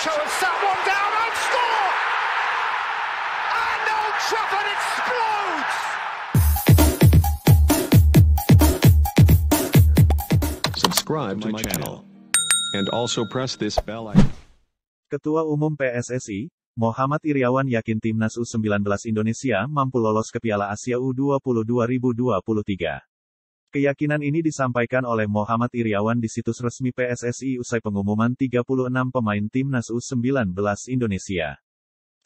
Sancho has sat one down and score! And Old Trafford explodes! Subscribe to my channel. And also press this bell icon. Ketua Umum PSSI, Muhammad Iriawan yakin timnas U19 Indonesia mampu lolos ke Piala Asia U20 2023. Keyakinan ini disampaikan oleh Muhammad Iriawan di situs resmi PSSI usai pengumuman 36 pemain timnas U19 Indonesia.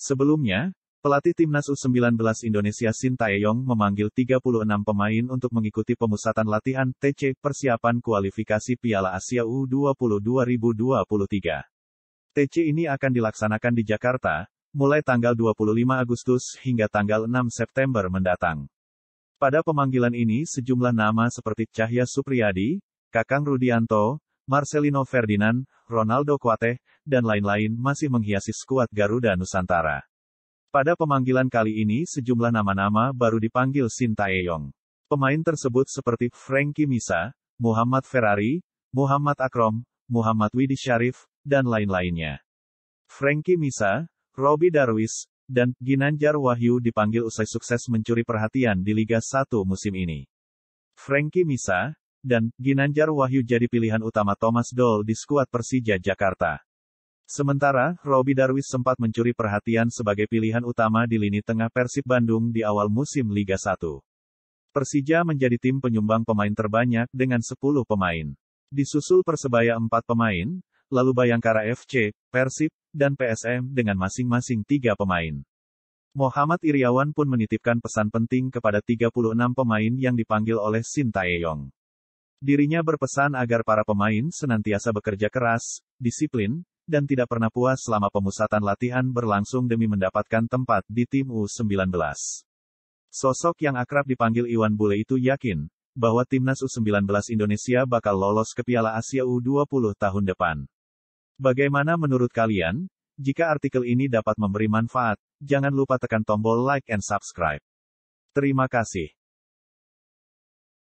Sebelumnya, Pelatih Timnas U19 Indonesia Sintayong memanggil 36 pemain untuk mengikuti pemusatan latihan TC persiapan kualifikasi Piala Asia U20 2023. TC ini akan dilaksanakan di Jakarta, mulai tanggal 25 Agustus hingga tanggal 6 September mendatang. Pada pemanggilan ini sejumlah nama seperti Cahya Supriyadi, Kakang Rudianto, Marcelino Ferdinand, Ronaldo Kuate, dan lain-lain masih menghiasi skuad Garuda Nusantara. Pada pemanggilan kali ini sejumlah nama-nama baru dipanggil Sintayong. Pemain tersebut seperti Frankie Misa, Muhammad Ferrari, Muhammad Akrom, Muhammad Widi Syarif, dan lain-lainnya. Frankie Misa, Robby Darwis, dan Ginanjar Wahyu dipanggil usai sukses mencuri perhatian di Liga 1 musim ini. Frankie Misa dan Ginanjar Wahyu jadi pilihan utama Thomas Doll di skuad Persija Jakarta. Sementara, Robi Darwis sempat mencuri perhatian sebagai pilihan utama di lini tengah Persib Bandung di awal musim Liga 1. Persija menjadi tim penyumbang pemain terbanyak dengan 10 pemain. Disusul Persebaya 4 pemain, lalu Bayangkara FC, Persib, dan PSM dengan masing-masing tiga pemain. Muhammad Iriawan pun menitipkan pesan penting kepada 36 pemain yang dipanggil oleh Shin Taeyong. Dirinya berpesan agar para pemain senantiasa bekerja keras, disiplin, dan tidak pernah puas selama pemusatan latihan berlangsung demi mendapatkan tempat di tim U19. Sosok yang akrab dipanggil Iwan Bule itu yakin bahwa timnas U19 Indonesia bakal lolos ke Piala Asia U20 tahun depan. Bagaimana menurut kalian? Jika artikel ini dapat memberi manfaat, jangan lupa tekan tombol like and subscribe. Terima kasih.